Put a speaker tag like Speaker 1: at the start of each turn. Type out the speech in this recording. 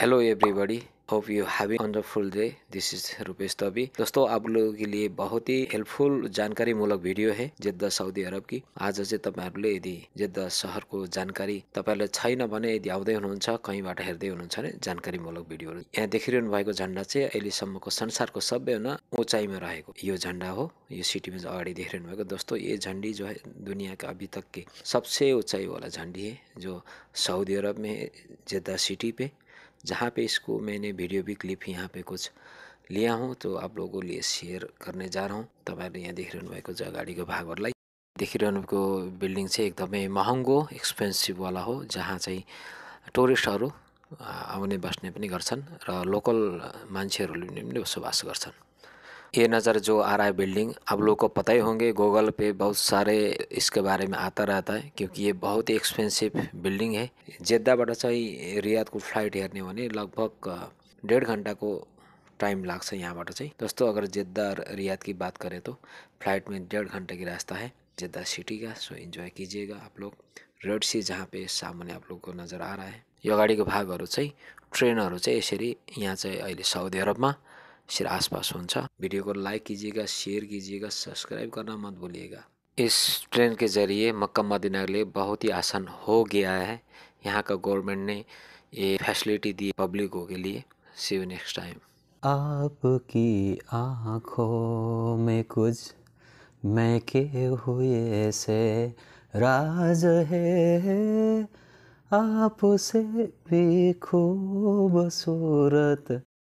Speaker 1: hello everybody hope you having wonderful day this is Rupesh तबी दोस्तों आप लोगों के लिए बहुत ही हेल्पफुल जानकारी मूलक भिडियो है जेद्दा साउदी अरब की आज चाहिँ तपाईँहरूले यदि जेद्दा सहरको जानकारी तपाईँहरूलाई छैन भने यदि आउँदै हुनुहुन्छ कहीँबाट हेर्दै हुनुहुन्छ भने जानकारी मूलक भिडियोहरू यहाँ देखिरहनु भएको झन्डा चाहिँ अहिलेसम्मको संसारको सबैभन्दा उचाइमा रहेको यो झन्डा हो यो सिटीमा अगाडि देखिरहनु भएको दोस्तों ये झन्डी जो है दुनिया का अभी तक के सबसे ऊंचाई वाला झंडी है जो सऊदी अरब में जेद्दा सिटी पे जहाँ पे इसको मैंने भिडियो भी क्लिप यहाँ पे कुछ लिया हूँ त्यो आप लिए शेयर गर्ने जा रहा हूँ तपाईँहरूले यहाँ देखिरहनु भएको अगाडिको भागहरूलाई देखिरहनुको बिल्डिङ चाहिँ एकदमै महँगो एक्सपेन्सिभवाला हो जहाँ चाहिँ टुरिस्टहरू आउने बस्ने पनि गर्छन् र लोकल मान्छेहरूले पनि बसोबास गर्छन् ये नज़र जो आ रहा है बिल्डिंग आप लोगों को पता ही होंगे गूगल पे बहुत सारे इसके बारे में आता रहता है क्योंकि ये बहुत ही एक्सपेंसिव बिल्डिंग है जेद्दाबाट चाहिँ को फ्लाइट हेरने वाले लगभग डेढ घंटा को टाइम लगता है यहाँ चाहिँ दोस्तों अगर जेद्दा और रियाद की बात करें तो फ्लाइट में डेढ़ घंटे की रास्ता है जेद्दा सिटी का सो इन्जॉय कीजिएगा आप लोग रेड सी जहाँ पे सामुन्ने आप लोग को नजर आ रहा है यो अगाडिको के भाग ट्रेनहरू चाहिँ यसरी यहाँ चाहिँ अहिले साउदी अरबमा सिर आसपास हुन्छ वीडियो को लाइक कीजिएगा शेयर कीजिएगा सब्सक्राइब करना मत भूलिएगा इस ट्रेन के ज़रिए मक्का मदीना के लिए बहुत ही आसान हो गया है यहाँ का गवर्नमेंट ने ये फैसिलिटी दी पब्लिकों के लिए सी नेक्स्ट टाइम
Speaker 2: आपकी आँखों में कुछ के हुए से राज है आपसे भी खूबसूरत